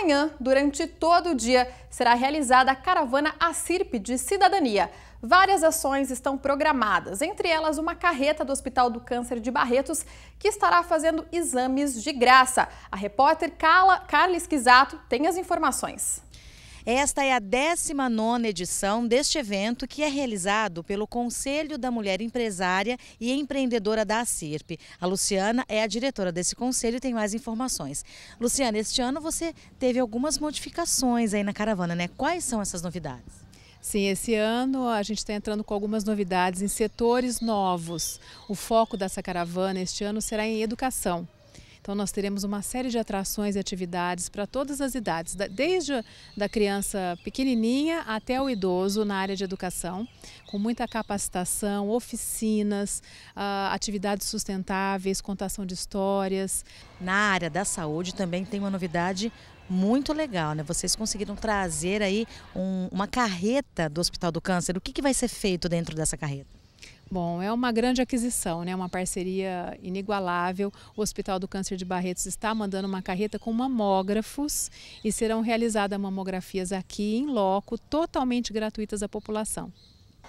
amanhã, durante todo o dia, será realizada a caravana ACIRP de cidadania. Várias ações estão programadas, entre elas uma carreta do Hospital do Câncer de Barretos, que estará fazendo exames de graça. A repórter Carla, Carla Esquisato tem as informações. Esta é a 19 edição deste evento que é realizado pelo Conselho da Mulher Empresária e Empreendedora da CIRP. A Luciana é a diretora desse conselho e tem mais informações. Luciana, este ano você teve algumas modificações aí na caravana, né? Quais são essas novidades? Sim, esse ano a gente está entrando com algumas novidades em setores novos. O foco dessa caravana este ano será em educação. Então nós teremos uma série de atrações e atividades para todas as idades, desde da criança pequenininha até o idoso na área de educação, com muita capacitação, oficinas, ah, atividades sustentáveis, contação de histórias. Na área da saúde também tem uma novidade muito legal, né? Vocês conseguiram trazer aí um, uma carreta do Hospital do Câncer. O que, que vai ser feito dentro dessa carreta? Bom, é uma grande aquisição, né? uma parceria inigualável. O Hospital do Câncer de Barretos está mandando uma carreta com mamógrafos e serão realizadas mamografias aqui em loco, totalmente gratuitas à população.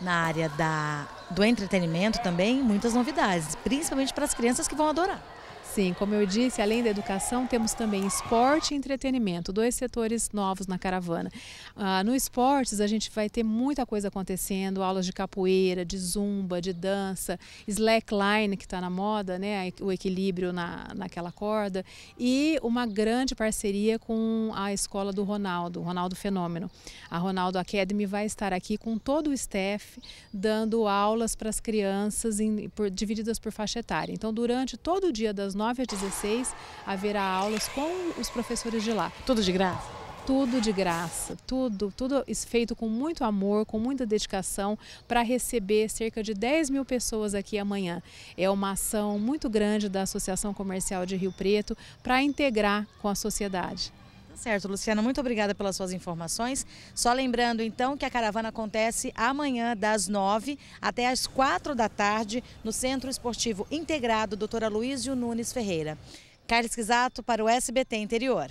Na área da, do entretenimento também, muitas novidades, principalmente para as crianças que vão adorar. Sim, como eu disse, além da educação, temos também esporte e entretenimento, dois setores novos na caravana. Ah, no esportes, a gente vai ter muita coisa acontecendo, aulas de capoeira, de zumba, de dança, slackline, que está na moda, né? o equilíbrio na, naquela corda, e uma grande parceria com a escola do Ronaldo, Ronaldo Fenômeno. A Ronaldo Academy vai estar aqui com todo o staff, dando aulas para as crianças em, por, divididas por faixa etária. Então, durante todo o dia das 9 às 16 haverá aulas com os professores de lá. Tudo de graça? tudo de graça, tudo, tudo feito com muito amor, com muita dedicação para receber cerca de 10 mil pessoas aqui amanhã. É uma ação muito grande da Associação Comercial de Rio Preto para integrar com a sociedade. Tá certo, Luciana, muito obrigada pelas suas informações. Só lembrando, então, que a caravana acontece amanhã, das nove até as quatro da tarde, no Centro Esportivo Integrado, doutora Luísio Nunes Ferreira. Carlos Quisato para o SBT Interior.